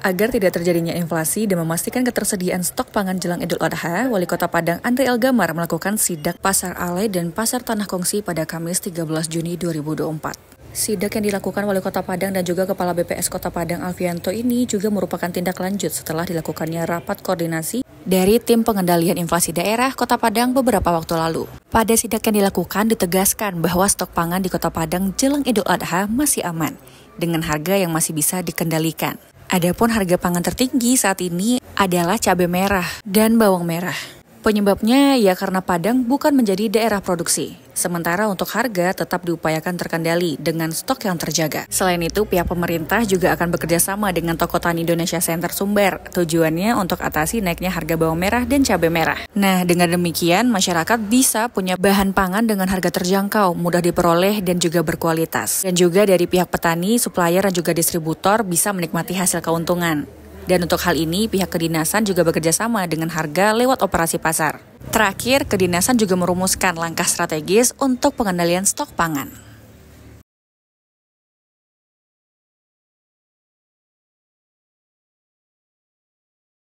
Agar tidak terjadinya inflasi dan memastikan ketersediaan stok pangan jelang Idul Adha, Wali Kota Padang Andre Elgamar melakukan sidak Pasar Alai dan Pasar Tanah Kongsi pada Kamis 13 Juni 2024. Sidak yang dilakukan Wali Kota Padang dan juga Kepala BPS Kota Padang Alfianto ini juga merupakan tindak lanjut setelah dilakukannya rapat koordinasi dari Tim Pengendalian Inflasi Daerah Kota Padang beberapa waktu lalu. Pada sidak yang dilakukan ditegaskan bahwa stok pangan di Kota Padang jelang Idul Adha masih aman dengan harga yang masih bisa dikendalikan. Adapun harga pangan tertinggi saat ini adalah cabai merah dan bawang merah. Penyebabnya ya karena Padang bukan menjadi daerah produksi. Sementara untuk harga tetap diupayakan terkendali dengan stok yang terjaga. Selain itu, pihak pemerintah juga akan bekerja sama dengan Toko Tani Indonesia Center Sumber. Tujuannya untuk atasi naiknya harga bawang merah dan cabai merah. Nah, dengan demikian masyarakat bisa punya bahan pangan dengan harga terjangkau, mudah diperoleh dan juga berkualitas. Dan juga dari pihak petani, supplier dan juga distributor bisa menikmati hasil keuntungan. Dan untuk hal ini, pihak kedinasan juga bekerja sama dengan harga lewat operasi pasar. Terakhir, kedinasan juga merumuskan langkah strategis untuk pengendalian stok pangan.